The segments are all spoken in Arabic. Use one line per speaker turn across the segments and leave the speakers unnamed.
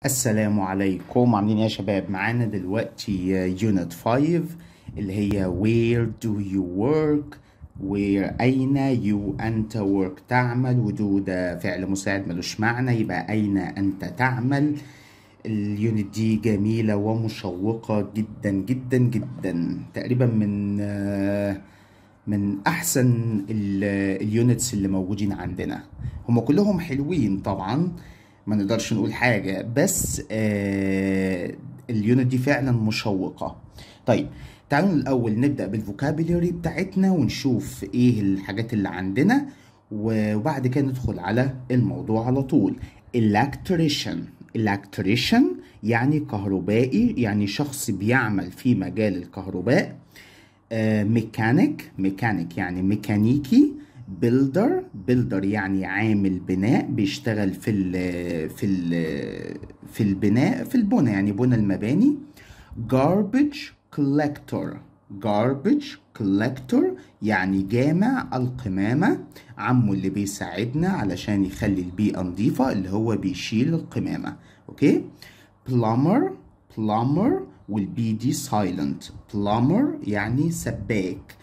السلام عليكم عاملين ايه يا شباب معانا دلوقتي يونت آه, 5 اللي هي where do you work where اين you انت work تعمل ودو ده آه, فعل مساعد ملوش معنى يبقى اين انت تعمل اليونت دي جميلة ومشوقة جدا جدا جدا تقريبا من آه, من احسن اليونتس اللي موجودين عندنا هم كلهم حلوين طبعا ما نقدرش نقول حاجه بس آه اليونت دي فعلا مشوقه طيب تعالوا الاول نبدا بالفوكابلوري بتاعتنا ونشوف ايه الحاجات اللي عندنا وبعد كده ندخل على الموضوع على طول الالكتريشن الالكتريشن يعني كهربائي يعني شخص بيعمل في مجال الكهرباء ميكانيك آه، ميكانيك يعني ميكانيكي بيلدر بيلدر يعني عامل بناء بيشتغل في ال في ال في البناء في البنى يعني بنى المباني garbage collector garbage collector يعني جامع القمامة عمه اللي بيساعدنا علشان يخلي البيئة نظيفة اللي هو بيشيل القمامة اوكي plumber plumber والبي دي silent plumber يعني سباك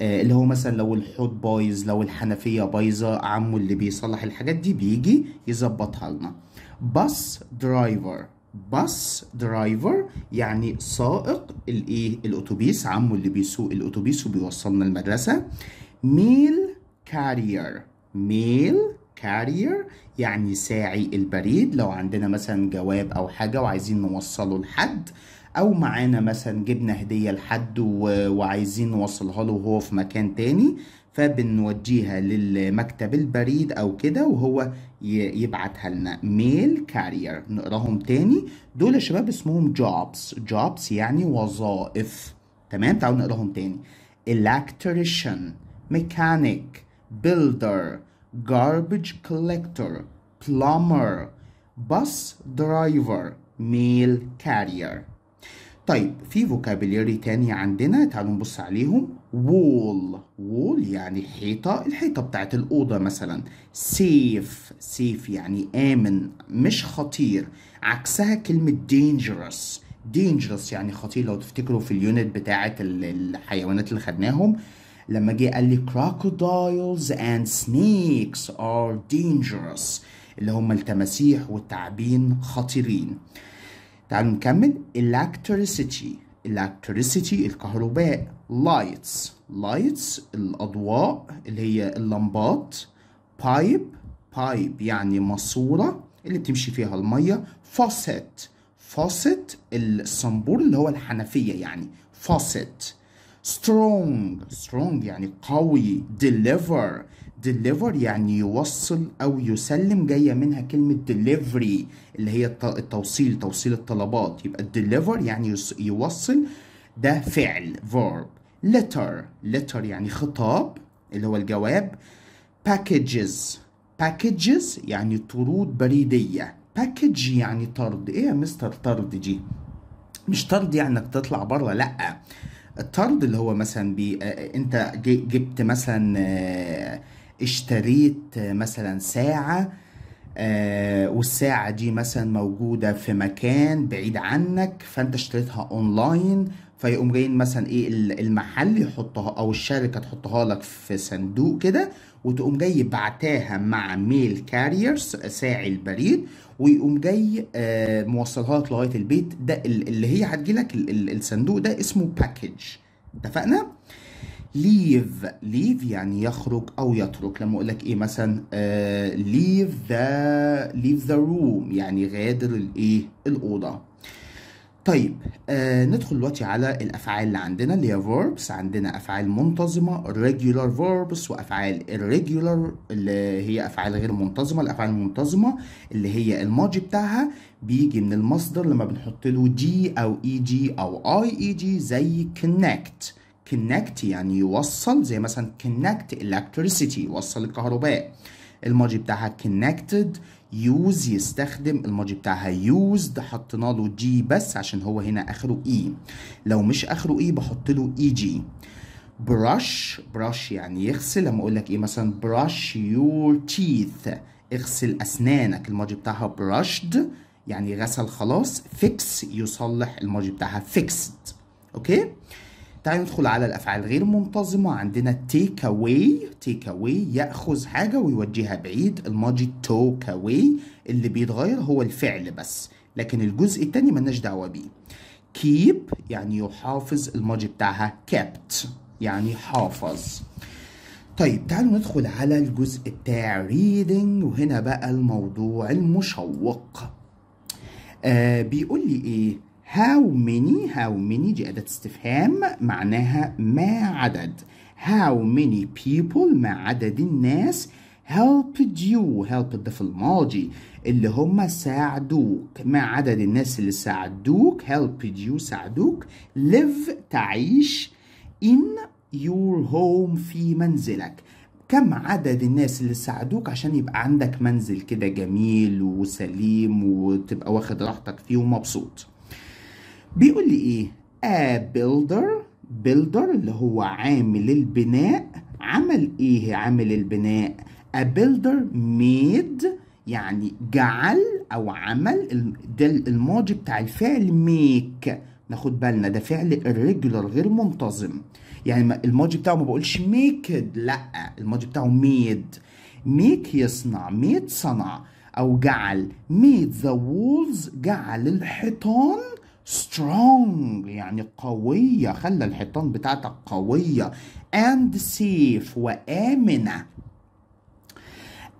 آه، اللي هو مثلا لو الحوض بايظ لو الحنفيه بايظه عمو اللي بيصلح الحاجات دي بيجي يظبطها لنا باص درايفر باص درايفر يعني سائق الايه الاتوبيس عمو اللي بيسوق الاتوبيس وبيوصلنا المدرسه ميل كارير ميل كارير يعني ساعي البريد لو عندنا مثلا جواب او حاجه وعايزين نوصله لحد او معانا مثلا جبنا هديه لحد وعايزين نوصلها له وهو في مكان تاني فبنوديها للمكتب البريد او كده وهو يبعتها لنا ميل كارير نقراهم تاني دول يا شباب اسمهم جوبس جوبس يعني وظائف تمام تعالوا نقراهم تاني electrician mechanic builder garbage collector plumber bus driver mail carrier طيب في فوكابيلاري تاني عندنا تعالوا نبص عليهم وول وول يعني حيطة الحيطة بتاعت الأوضة مثلا سيف سيف يعني آمن مش خطير عكسها كلمة dangerous dangerous يعني خطير لو تفتكروا في اليونت بتاعت الحيوانات اللي خدناهم لما جه قال لي crocodiles and snakes are dangerous اللي هم التماسيح والتعابين خطيرين تعالوا نكمل electricity electricity الكهرباء lights lights الأضواء اللي هي اللمبات pipe pipe يعني ماسورة اللي بتمشي فيها المية faucet faucet الصنبور اللي هو الحنفية يعني faucet strong strong يعني قوي deliver ديليفر يعني يوصل او يسلم جايه منها كلمه ديليفري اللي هي التوصيل توصيل الطلبات يبقى الديليفر يعني يوصل ده فعل verb letter letter يعني خطاب اللي هو الجواب packages packages يعني طرود بريديه باكج يعني طرد ايه يا مستر طرد دي مش طرد يعني انك تطلع بره لا الطرد اللي هو مثلا بي انت جبت مثلا آه، اشتريت مثلا ساعة آه، والساعة دي مثلا موجودة في مكان بعيد عنك فانت اشتريتها اونلاين فيقوم جايين مثلا ايه المحل يحطها او الشركة تحطها لك في صندوق كده وتقوم جاي بعتاها مع ميل كاريرز ساعي البريد ويقوم جاي آه، موصلها لك لغاية البيت ده اللي هي هتجيلك الصندوق ده اسمه باكج اتفقنا؟ ليف ليف يعني يخرج او يترك لما اقول لك ايه مثلا آه، ليف ذا ليف ذا روم يعني غادر الايه الاوضه طيب آه ندخل دلوقتي على الافعال اللي عندنا اللي هي فوربس عندنا افعال منتظمه regular فوربس وافعال irregular اللي هي افعال غير منتظمه الافعال المنتظمه اللي هي الماضي بتاعها بيجي من المصدر لما بنحط له دي او اي e جي او اي اي جي زي connect connect يعني يوصل زي مثلا connect electricity يوصل الكهرباء الماضي بتاعها connected use يستخدم الماضي بتاعها used حطينا له جي بس عشان هو هنا اخره اي e. لو مش اخره اي e بحط له اي e جي brush brush يعني يغسل لما اقول لك ايه مثلا brush your teeth اغسل اسنانك الماضي بتاعها brushed يعني غسل خلاص fix يصلح الماضي بتاعها fixed اوكي okay? تعالوا ندخل على الافعال غير منتظمه عندنا تيك اواي تيك اواي ياخذ حاجه ويوديها بعيد الماضي توك اواي اللي بيتغير هو الفعل بس لكن الجزء الثاني مالناش دعوه بيه كيب يعني يحافظ الماضي بتاعها كابت يعني حافظ طيب تعالوا ندخل على الجزء بتاع ريدنج وهنا بقى الموضوع المشوق آه بيقول لي ايه how many how many دي أداة استفهام معناها ما عدد how many people ما عدد الناس helped you helped ده في الماضي اللي هم ساعدوك ما عدد الناس اللي ساعدوك helped you ساعدوك live تعيش in your home في منزلك كم عدد الناس اللي ساعدوك عشان يبقى عندك منزل كده جميل وسليم وتبقى واخد راحتك فيه ومبسوط بيقول لي ايه a آه، builder builder اللي هو عامل البناء عمل ايه عامل البناء a builder made يعني جعل او عمل ده الماضي بتاع الفعل ميك ناخد بالنا ده فعل الريجولر غير منتظم يعني الماضي بتاعه ما بقولش ميكد لا الماضي بتاعه ميد ميك يصنع ميد صنع او جعل ميد ذا وولز جعل الحيطان strong يعني قوية خلى الحيطان بتاعتك قوية and safe وآمنة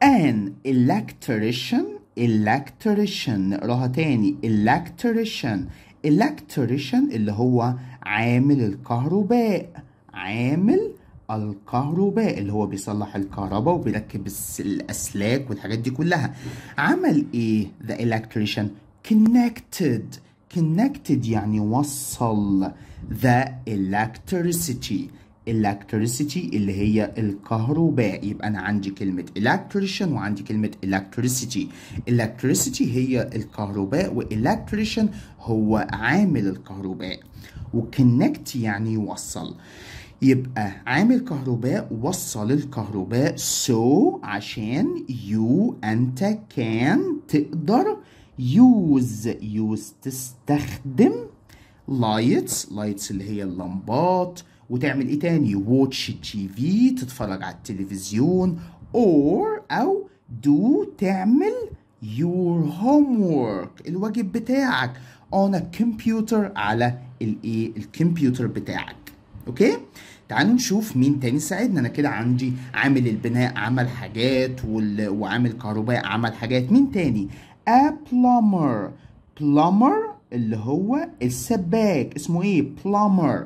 an electrician electrician نقراها تاني electrician electrician اللي هو عامل الكهرباء عامل الكهرباء اللي هو بيصلح الكهرباء وبيركب الأسلاك والحاجات دي كلها عمل إيه the electrician connected connected يعني وصل the electricity electricity اللي هي الكهرباء يبقى انا عندي كلمه electrician وعندي كلمه electricity electricity هي الكهرباء electrician هو عامل الكهرباء connect يعني وصل يبقى عامل كهرباء وصل الكهرباء so عشان you انت كان تقدر يوز يوز تستخدم لايتس لايتس اللي هي اللمبات وتعمل ايه تاني واتش تي في تتفرج على التلفزيون اور او دو تعمل your homework الواجب بتاعك on a computer على الايه الكمبيوتر بتاعك اوكي تعالوا نشوف مين تاني ساعدنا انا كده عندي عامل البناء عمل حاجات وال... وعامل كهرباء عمل حاجات مين تاني a آه، plumber plumber اللي هو السباك اسمه ايه plumber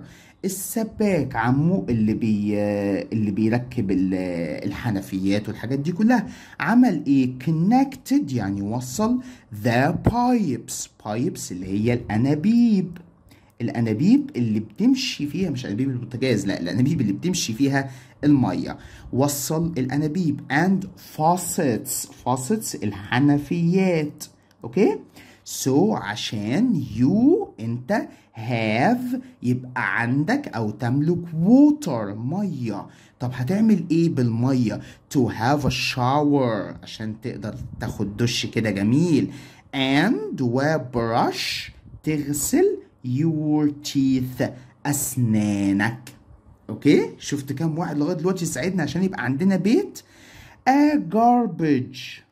السباك عمو اللي بي اللي بيركب الحنفيات والحاجات دي كلها عمل ايه connected يعني وصل the pipes pipes اللي هي الانابيب الانابيب اللي بتمشي فيها مش انابيب البوتاجاز لا الانابيب اللي بتمشي فيها الميه وصل الانابيب and faucets faucets الحنفيات اوكي سو so, عشان يو انت هاف يبقى عندك او تملك ووتر ميه طب هتعمل ايه بالميه تو هاف ا شاور عشان تقدر تاخد دش كده جميل and وبرش تغسل your teeth أسنانك أوكي شفت كام واحد لغاية دلوقتي يساعدنا عشان يبقى عندنا بيت a garbage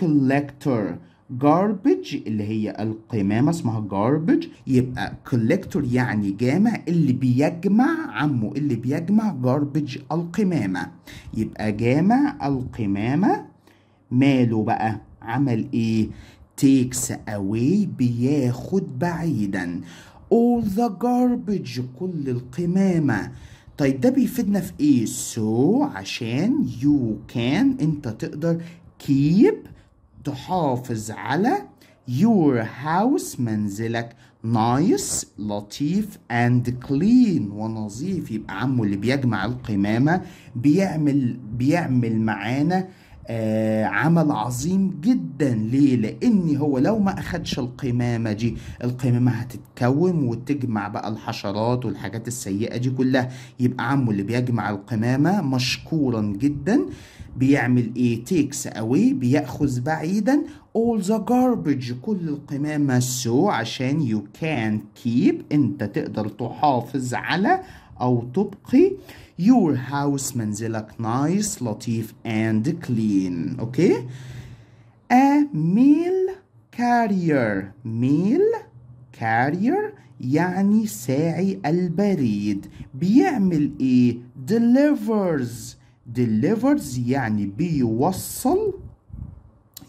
collector garbage اللي هي القمامة اسمها garbage يبقى collector يعني جامع اللي بيجمع عمه اللي بيجمع garbage القمامة يبقى جامع القمامة ماله بقى عمل ايه takes away بياخد بعيدا all the garbage كل القمامة طيب ده بيفيدنا في ايه so عشان you can انت تقدر keep تحافظ على your house منزلك نايس nice, لطيف اند كلين ونظيف يبقى عمو اللي بيجمع القمامه بيعمل بيعمل معانا آه عمل عظيم جدا ليه لان هو لو ما اخدش القمامه دي القمامه هتتكوم وتجمع بقى الحشرات والحاجات السيئه دي كلها يبقى عمه اللي بيجمع القمامه مشكورا جدا بيعمل ايه تيكس اوي بياخذ بعيدا all the garbage كل القمامة سو عشان you can keep انت تقدر تحافظ على أو تبقي your house منزلك nice لطيف and clean okay a mail carrier mail carrier يعني ساعي البريد بيعمل ايه delivers delivers يعني بيوصل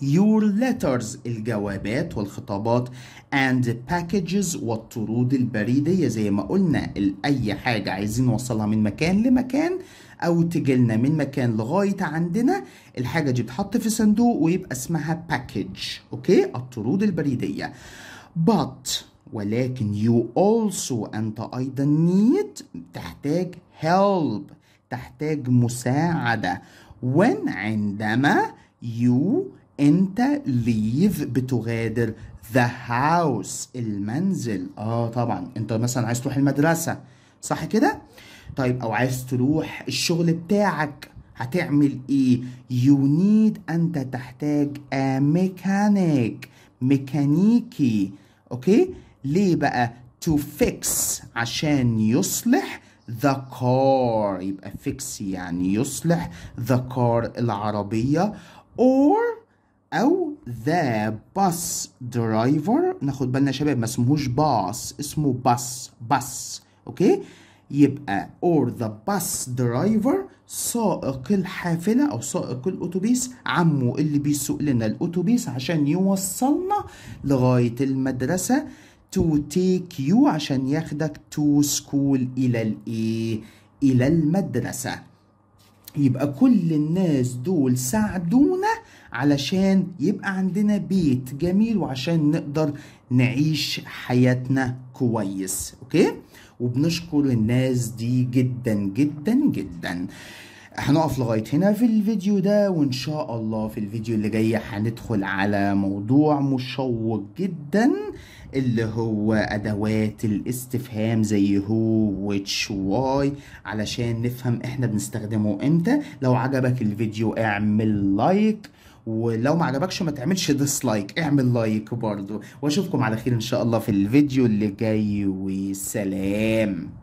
your letters الجوابات والخطابات and packages والطرود البريدية زي ما قلنا أي حاجة عايزين نوصلها من مكان لمكان أو تجيلنا من مكان لغاية عندنا الحاجة دي بتحط في صندوق ويبقى اسمها package أوكي الطرود البريدية but ولكن you also أنت أيضا need تحتاج help تحتاج مساعدة when عندما you انت ليف بتغادر ذا هاوس المنزل اه طبعا انت مثلا عايز تروح المدرسة صح كده طيب او عايز تروح الشغل بتاعك هتعمل ايه يو نيد انت تحتاج ميكانيك ميكانيكي اوكي ليه بقى to fix عشان يصلح the car يبقى fix يعني يصلح the car العربية or او ذا باس درايفر ناخد بالنا يا شباب ما اسمهوش باص اسمه باس باس اوكي يبقى or the bus driver سائق الحافلة أو سائق الأتوبيس عمه اللي بيسوق لنا الأتوبيس عشان يوصلنا لغاية المدرسة to take you عشان ياخدك to school إلى الإيه؟ إلى المدرسة يبقى كل الناس دول ساعدونا علشان يبقى عندنا بيت جميل وعشان نقدر نعيش حياتنا كويس اوكي وبنشكر الناس دي جدا جدا جدا هنقف لغاية هنا في الفيديو ده وإن شاء الله في الفيديو اللي جاي هندخل على موضوع مشوق جدا اللي هو أدوات الاستفهام زي هو which واي علشان نفهم إحنا بنستخدمه إمتى لو عجبك الفيديو اعمل لايك like ولو ما عجبكش ما تعملش ديسلايك اعمل لايك برضو واشوفكم على خير ان شاء الله في الفيديو اللي جاي وسلام